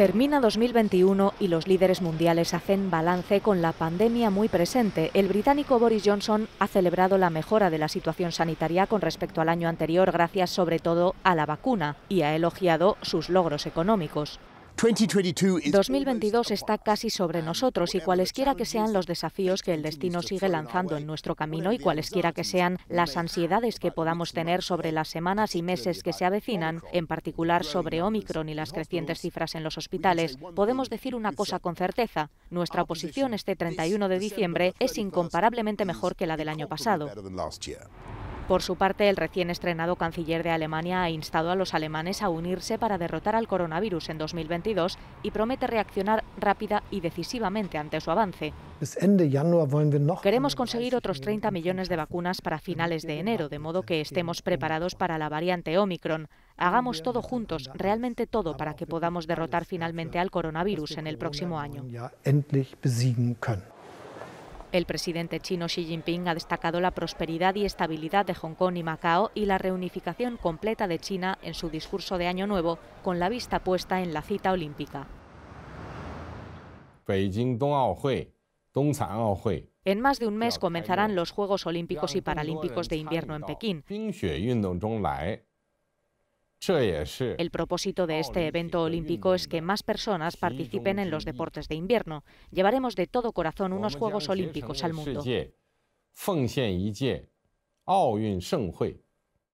Termina 2021 y los líderes mundiales hacen balance con la pandemia muy presente. El británico Boris Johnson ha celebrado la mejora de la situación sanitaria con respecto al año anterior gracias sobre todo a la vacuna y ha elogiado sus logros económicos. 2022 está casi sobre nosotros y cualesquiera que sean los desafíos que el destino sigue lanzando en nuestro camino y cualesquiera que sean las ansiedades que podamos tener sobre las semanas y meses que se avecinan, en particular sobre Omicron y las crecientes cifras en los hospitales, podemos decir una cosa con certeza. Nuestra posición este 31 de diciembre es incomparablemente mejor que la del año pasado. Por su parte, el recién estrenado canciller de Alemania ha instado a los alemanes a unirse para derrotar al coronavirus en 2022 y promete reaccionar rápida y decisivamente ante su avance. Queremos conseguir otros 30 millones de vacunas para finales de enero, de modo que estemos preparados para la variante Omicron. Hagamos todo juntos, realmente todo, para que podamos derrotar finalmente al coronavirus en el próximo año. El presidente chino Xi Jinping ha destacado la prosperidad y estabilidad de Hong Kong y Macao y la reunificación completa de China en su discurso de Año Nuevo, con la vista puesta en la cita olímpica. En más de un mes comenzarán los Juegos Olímpicos y Paralímpicos de invierno en Pekín. El propósito de este evento olímpico es que más personas participen en los deportes de invierno. Llevaremos de todo corazón unos Juegos Olímpicos al mundo.